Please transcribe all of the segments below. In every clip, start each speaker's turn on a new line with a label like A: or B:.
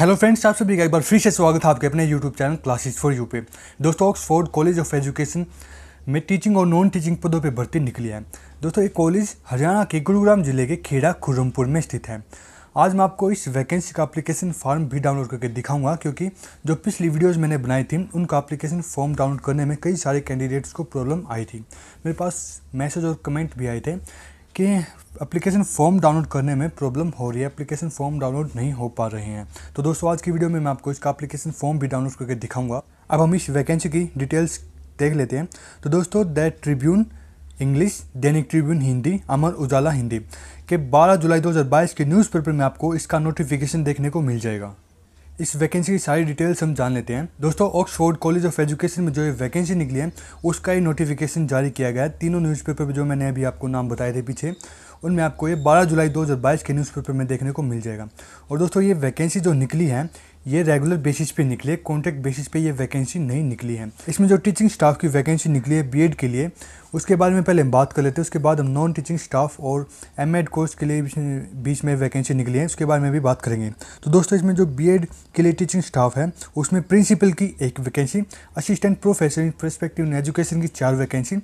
A: hello friends आप सभी का एक बार फिर से स्वागत है आपके अपने YouTube channel classes for you पे दोस्तों ऑक्सफोर्ड कॉलेज ऑफ एजुकेशन में टीचिंग और नॉन टीचिंग पदों पर भर्ती निकली है दोस्तों ये कॉलेज हरियाणा के गुरुग्राम जिले के खेड़ा खुर्रमपुर में स्थित है आज मैं आपको इस वैकेंसी का अप्लीकेशन फॉर्म भी डाउनलोड करके दिखाऊंगा क्योंकि जो पिछली वीडियोस मैंने बनाई थी उनका अप्लीकेशन फॉर्म डाउनलोड करने में कई सारे कैंडिडेट्स को प्रॉब्लम आई थी मेरे पास मैसेज और कमेंट भी आए थे कि एप्लीकेशन फॉर्म डाउनलोड करने में प्रॉब्लम हो रही है एप्लीकेशन फॉर्म डाउनलोड नहीं हो पा रहे हैं तो दोस्तों आज की वीडियो में मैं आपको इसका एप्लीकेशन फॉर्म भी डाउनलोड करके दिखाऊंगा अब हम इस वैकेंसी की डिटेल्स देख लेते हैं तो दोस्तों the Tribune English Dainik Tribune Hindi Amar Ujala Hindi के 12 जुलाई 2022 के न्यूज़पेपर में आपको इसका नोटिफिकेशन देखने को मिल जाएगा इस वैकेंसी की सारी डिटेल्स हम जान लेते हैं दोस्तों ऑक्सफोर्ड कॉलेज ऑफ एजुकेशन में जो ये वैकेंसी निकली है उसका ही नोटिफिकेशन जारी किया गया है तीनों न्यूज़पेपर में जो मैंने अभी आपको नाम बताए थे पीछे उनमें आपको ये 12 जुलाई 2022 के न्यूज़पेपर में देखने को मिल जाएगा और दोस्तों ये वैकेंसी जो निकली है ये रेगुलर बेसिस पे निकले कॉन्ट्रैक्ट बेसिस पे ये वैकेंसी नहीं निकली है इसमें जो टीचिंग स्टाफ की वैकेंसी निकली है बीएड के लिए उसके बारे में पहले हम बात कर लेते हैं उसके बाद हम नॉन टीचिंग स्टाफ और एम कोर्स के लिए बीच में वैकेंसी निकली है उसके बारे में भी बात करेंगे तो दोस्तों इसमें जो बी के लिए टीचिंग स्टाफ है उसमें प्रिंसिपल की एक vacancy assistant professor in perspective in education की चार vacancy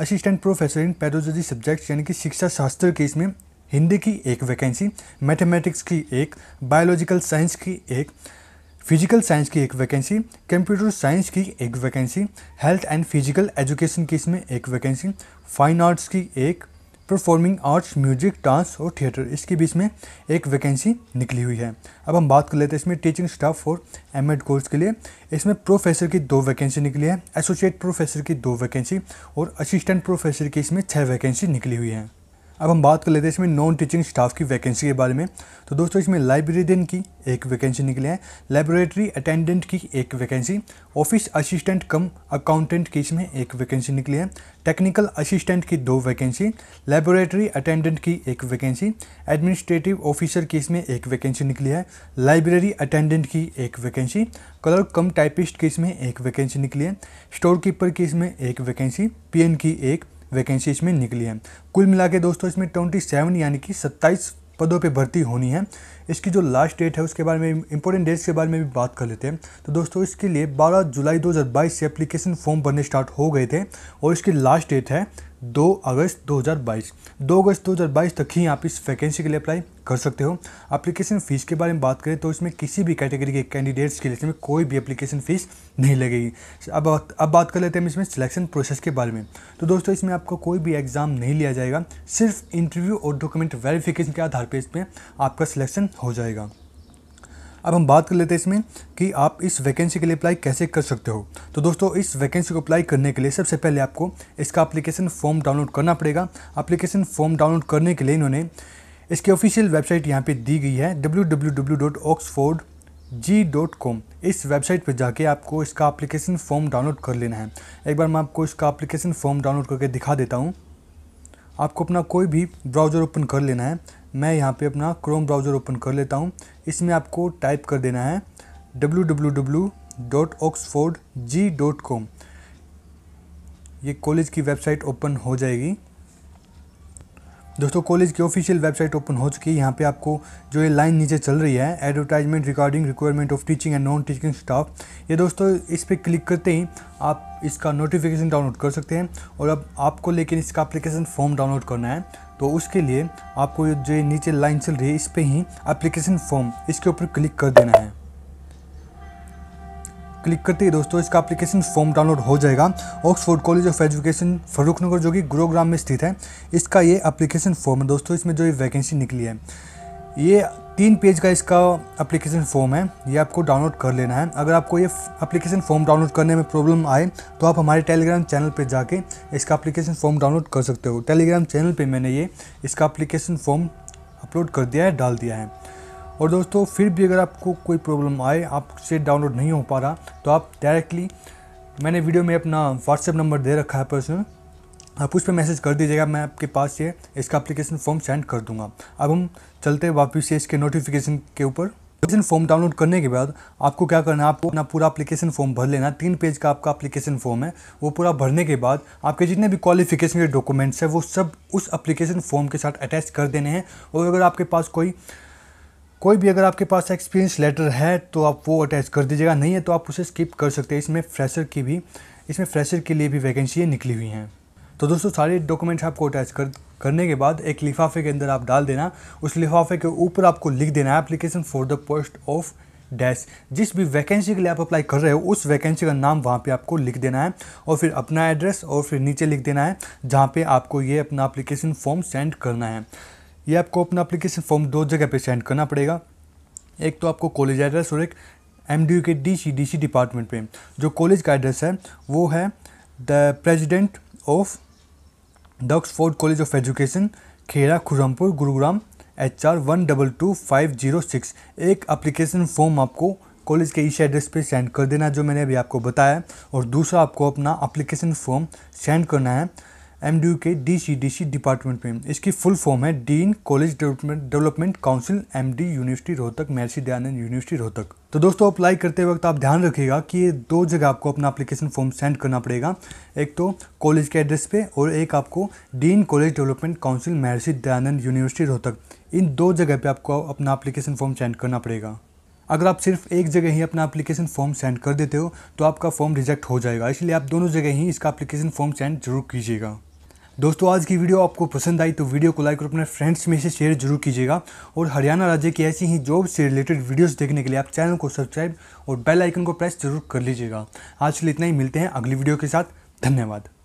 A: assistant professor in pedagogy subjects यानी कि शिक्षा शास्त्र के इसमें हिंदी की एक वैकेंसी मैथमेटिक्स की एक बायोलॉजिकल साइंस की एक फिजिकल साइंस की एक वैकेंसी कंप्यूटर साइंस की एक vacancy health and physical education की इसमें एक वैकेंसी फाइन आर्ट्स की एक परफॉर्मिंग आर्ट्स म्यूजिक डांस और थिएटर इसके बीच में एक वैकेंसी निकली हुई है अब हम बात कर लेते हैं इसमें teaching staff for M Ed course के लिए इसमें प्रोफेसर की दो वैकेंसी निकली है एसोसिएट प्रोफेसर की दो वैकेंसी और असिस्टेंट प्रोफेसर की इसमें छः वैकेंसी निकली हुई है अब हम बात कर लेते हैं इसमें नॉन टीचिंग स्टाफ की वैकेंसी के बारे में तो दोस्तों इसमें लाइब्रेरियन की एक वैकेंसी निकली है लेबोरेटरी अटेंडेंट की एक vacancy office assistant cum accountant की इसमें एक वैकेंसी निकली है टेक्निकल असिस्टेंट की दो वैकेंसी लेबोरेटरी अटेंडेंट की एक वैकेंसी एडमिनिस्ट्रेटिव ऑफिसर की इसमें एक वैकेंसी निकली है लाइब्रेरी अटेंडेंट की एक वैकेंसी कलर कम टाइपिस्ट की इसमें एक वैकेंसी निकली है स्टोर कीपर की इसमें एक वैकेंसी पी की एक वैकेंसी इसमें निकली है कुल मिला के दोस्तों इसमें ट्वेंटी सेवन यानी कि सत्ताईस पदों पे भर्ती होनी है इसकी जो लास्ट डेट है उसके बारे में इंपॉर्टेंट डेट्स के बारे में भी बात कर लेते हैं तो दोस्तों इसके लिए 12 जुलाई 2022 से एप्लीकेशन फॉर्म भरने स्टार्ट हो गए थे और इसकी लास्ट डेट है 2 अगस्त 2022 2 अगस्त 2022 तक ही आप इस वैकेंसी के लिए अप्लाई कर सकते हो एप्लीकेशन फ़ीस के बारे में बात करें तो इसमें किसी भी कैटेगरी के कैंडिडेट्स के लिए इसमें कोई भी एप्लीकेशन फ़ीस नहीं लगेगी अब अब बात कर लेते हैं इसमें सिलेक्शन प्रोसेस के बारे में तो दोस्तों इसमें आपको कोई भी एग्ज़ाम नहीं लिया जाएगा सिर्फ इंटरव्यू और डॉक्यूमेंट वेरिफिकेशन के आधार पर इसमें आपका सिलेक्शन हो जाएगा अब हम बात कर लेते हैं इसमें कि आप इस वैकेंसी के लिए अप्लाई कैसे कर सकते हो तो दोस्तों इस वैकेंसी को अप्लाई करने के लिए सबसे पहले आपको इसका अप्लीकेशन फॉर्म डाउनलोड करना पड़ेगा अप्लीकेशन फॉर्म डाउनलोड करने के लिए इन्होंने इसकी ऑफिशियल वेबसाइट यहाँ पर दी गई है कॉम इस वेबसाइट पर जाके आपको इसका अप्लीकेशन फॉर्म डाउनलोड कर लेना है एक बार मैं आपको इसका अप्लीकेशन फॉर्म डाउनलोड करके दिखा देता हूँ आपको अपना कोई भी ब्राउज़र ओपन कर लेना है मैं यहाँ पे अपना क्रोम ब्राउज़र ओपन कर लेता हूँ इसमें आपको टाइप कर देना है www.oxfordg.com ये कॉलेज की वेबसाइट ओपन हो जाएगी दोस्तों कॉलेज की ऑफिशियल वेबसाइट ओपन हो चुकी है यहाँ पे आपको जो ये लाइन नीचे चल रही है advertisement recording requirement of teaching and non teaching staff ये दोस्तों इस पर क्लिक करते ही आप इसका नोटिफिकेशन डाउनलोड कर सकते हैं और अब आपको लेकिन इसका अप्लीकेशन फॉर्म डाउनलोड करना है तो उसके लिए आपको जो नीचे लाइन चल रही है इस पर ही अप्लीकेशन फॉर्म इसके ऊपर क्लिक कर देना है क्लिक करते ही दोस्तों इसका एप्लीकेशन फॉर्म डाउनलोड हो जाएगा Oxford college of education Farrukhnagar जो कि गुरुग्राम में स्थित है इसका ये एप्लीकेशन फॉर्म है दोस्तों इसमें जो ये वैकेंसी निकली है ये तीन पेज का इसका एप्लीकेशन फॉर्म है ये आपको डाउनलोड कर लेना है अगर आपको ये एप्लीकेशन फॉर्म डाउनलोड करने में प्रॉब्लम आए तो आप हमारे टेलीग्राम चैनल पर जाके इसका एप्लीकेशन फॉर्म डाउनलोड कर सकते हो टेलीग्राम चैनल पर मैंने ये इसका एप्लीकेशन फॉर्म अपलोड कर दिया है डाल दिया है और दोस्तों फिर भी अगर आपको कोई प्रॉब्लम आए आपसे डाउनलोड नहीं हो पा रहा तो आप डायरेक्टली मैंने वीडियो में अपना व्हाट्सएप नंबर दे रखा है पर्सनल आप उस पर मैसेज कर दीजिएगा मैं आपके पास ये इसका अप्लीकेशन फॉर्म सेंड कर दूंगा अब हम चलते हैं वापस से इसके नोटिफिकेशन के ऊपर अप्लीकेशन फॉर्म डाउनलोड करने के बाद आपको क्या करना है आपको अपना पूरा अप्लीकेशन फॉर्म भर लेना तीन पेज का आपका एप्लीकेशन फॉर्म है वो पूरा भरने के बाद आपके जितने भी क्वालिफिकेशन के डॉक्यूमेंट्स हैं वो सब उस एप्लीकेशन फॉर्म के साथ अटैच कर देने हैं और अगर आपके पास कोई कोई भी अगर आपके पास एक्सपीरियंस लेटर है तो आप वो अटैच कर दीजिएगा नहीं है तो आप उसे स्किप कर सकते हैं इसमें फ्रेशर की भी इसमें फ्रेशर के लिए भी वैकेंसी निकली हुई हैं तो दोस्तों सारे डॉक्यूमेंट्स आपको अटैच कर करने के बाद एक लिफाफे के अंदर आप डाल देना उस लिफाफे के ऊपर आपको लिख देना है application for the post of dash जिस भी वैकेंसी के लिए आप अप्लाई कर रहे हो उस वैकेंसी का नाम वहाँ पे आपको लिख देना है और फिर अपना एड्रेस और फिर नीचे लिख देना है जहाँ पे आपको ये अपना एप्लीकेशन फॉर्म सेंड करना है ये आपको अपना अप्लीकेशन फॉर्म दो जगह पे सेंड करना पड़ेगा एक तो आपको कॉलेज एड्रेस और एक एम डी यू के D C D C department पे जो कॉलेज का एड्रेस है वो है the president of the Oxford college of education Khera Khurampur Gurugram H R one double two five zero six एक अप्लीकेशन फॉर्म आपको कॉलेज के इस एड्रेस पे सेंड कर देना जो मैंने अभी आपको बताया और दूसरा आपको अपना अप्लीकेशन फॉर्म सेंड करना है एम के D C D C department में इसकी फुल फॉर्म है dean college development council M D university Rohtak Maharshi Dayanand university Rohtak तो दोस्तों अप्लाई करते वक्त आप ध्यान रखिएगा कि ये दो जगह आपको अपना एप्लीकेशन फॉर्म सेंड करना पड़ेगा एक तो कॉलेज के एड्रेस पे और एक आपको डीन कॉलेज डेवलपमेंट काउंसिल महर्षि दयानंद यूनिवर्सिटी रोहतक इन दो जगह पर आपको अपना अप्लीकेशन फॉर्म सेंड करना पड़ेगा अगर आप सिर्फ एक जगह ही अपना एप्लीकेशन फॉर्म सेंड कर देते हो तो आपका फॉर्म रिजेक्ट हो जाएगा इसलिए आप दोनों जगह ही इसका एप्लीकेशन फॉर्म सेंड जरूर कीजिएगा दोस्तों आज की वीडियो आपको पसंद आई तो वीडियो को लाइक और अपने फ्रेंड्स में से शेयर जरूर कीजिएगा और हरियाणा राज्य की ऐसी ही जॉब से रिलेटेड वीडियोस देखने के लिए आप चैनल को सब्सक्राइब और बेल आइकन को प्रेस जरूर कर लीजिएगा आज के लिए इतना ही मिलते हैं अगली वीडियो के साथ धन्यवाद